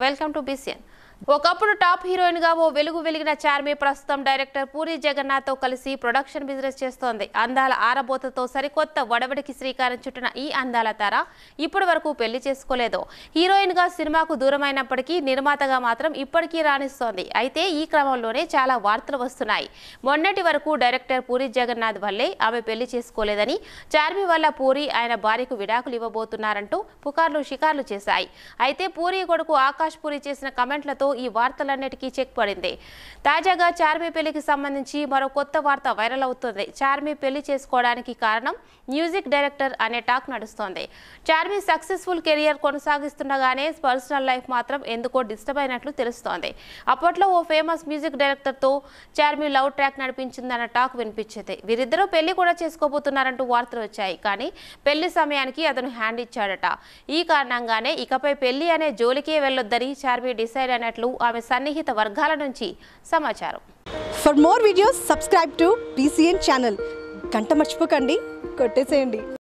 Welcome to BCN. ఒకప్పుడు top heroine గా ఓ వెలుగు వెలిగిన చార్మి ప్రస్తుతం డైరెక్టర్ పూరి జగన్నాథ్ తో కలిసి ప్రొడక్షన్ బిజినెస్ చేస్తోంది అందాల ఆరబోతతో సరికొత్త వడవడికి శ్రీకారం చుట్టిన ఈ అందాల తార ఇప్పటి వరకు పెళ్లి చేసుకోలేదు హీరోయిన్ గా సినిమాకు దూరమైనప్పటికీ నిర్మాతగా మాత్రం ఇప్పటికీ రాణిస్తోంది అయితే ఈ క్రమంలోనే చాలా వార్తలు వస్తున్నాయి మొన్నటి వరకు డైరెక్టర్ పూరి జగన్నాథ్ వల్లే ఆమె పెళ్లి చేసుకోలేదని చార్మి వల్ల పూరి ఆయన భార్యకు విడాకులు ఇవ్వబోతున్నారంటూ పుకార్లు షికార్లు చేశాయి అయితే పూరి కొడుకు ఆకాష్ పూరి చేసిన కమెంట్లతో ఈ వార్తలన్నిటికీ చెక్ పడింది తాజాగా చార్మి పెళ్లికి సంబంధించి మరో కొత్త వార్త వైరల్ అవుతుంది చార్మి పెళ్లి చేసుకోవడానికి కారణం మ్యూజిక్ డైరెక్టర్ అనే టాక్ నడుస్తోంది చార్మి సక్సెస్ఫుల్ కెరియర్ కొనసాగిస్తుండగానే పర్సనల్ లైఫ్ మాత్రం ఎందుకో డిస్టర్బ్ అయినట్లు తెలుస్తోంది అప్పట్లో ఓ ఫేమస్ మ్యూజిక్ డైరెక్టర్తో చార్మి లవ్ ట్రాక్ నడిపించిందన్న టాక్ వినిపించింది వీరిద్దరూ పెళ్లి కూడా చేసుకోబోతున్నారంటూ వార్తలు వచ్చాయి కానీ పెళ్లి సమయానికి అతను హ్యాండ్ ఇచ్చాడట ఈ కారణంగానే ఇకపై పెళ్లి అనే జోలికే వెళ్ళొద్దని చార్మి డిసైడ్ అయినట్లు చేస్తున్నట్లు ఆమె సన్నిహిత వర్గాల నుంచి సమాచారం for more videos subscribe to BCN channel గంట మర్చిపోకండి కొట్టేసేయండి